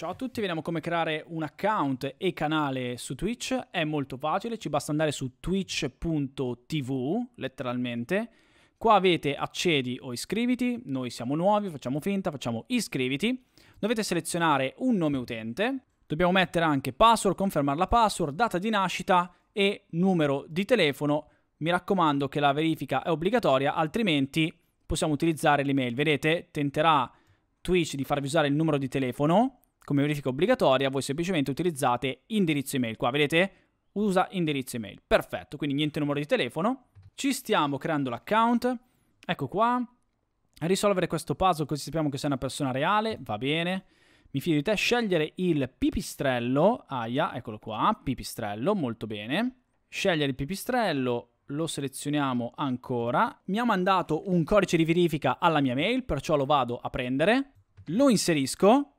Ciao a tutti, vediamo come creare un account e canale su Twitch. È molto facile, ci basta andare su twitch.tv, letteralmente. Qua avete accedi o iscriviti, noi siamo nuovi, facciamo finta, facciamo iscriviti. Dovete selezionare un nome utente, dobbiamo mettere anche password, confermare la password, data di nascita e numero di telefono. Mi raccomando che la verifica è obbligatoria, altrimenti possiamo utilizzare l'email. Vedete, tenterà Twitch di farvi usare il numero di telefono come verifica obbligatoria, voi semplicemente utilizzate indirizzo email. Qua vedete? Usa indirizzo email. Perfetto, quindi niente numero di telefono. Ci stiamo creando l'account. Ecco qua. Risolvere questo puzzle così sappiamo che sei una persona reale. Va bene. Mi fido di te. Scegliere il pipistrello. Aia, eccolo qua. Pipistrello, molto bene. Scegliere il pipistrello lo selezioniamo ancora. Mi ha mandato un codice di verifica alla mia mail, perciò lo vado a prendere, lo inserisco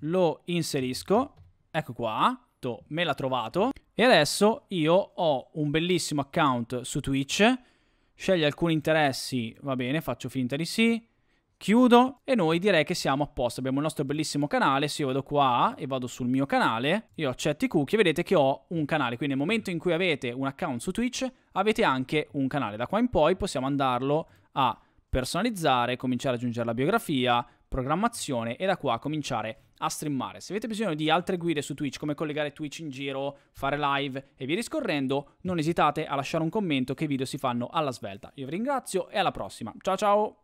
lo inserisco, ecco qua, me l'ha trovato e adesso io ho un bellissimo account su Twitch, scegli alcuni interessi, va bene, faccio finta di sì, chiudo e noi direi che siamo a posto, abbiamo il nostro bellissimo canale, se io vado qua e vado sul mio canale, io accetto i cookie, vedete che ho un canale, quindi nel momento in cui avete un account su Twitch avete anche un canale, da qua in poi possiamo andarlo a personalizzare, cominciare ad aggiungere la biografia, programmazione e da qua cominciare a streamare. Se avete bisogno di altre guide su Twitch, come collegare Twitch in giro, fare live e via discorrendo, non esitate a lasciare un commento che i video si fanno alla svelta. Io vi ringrazio e alla prossima. Ciao ciao!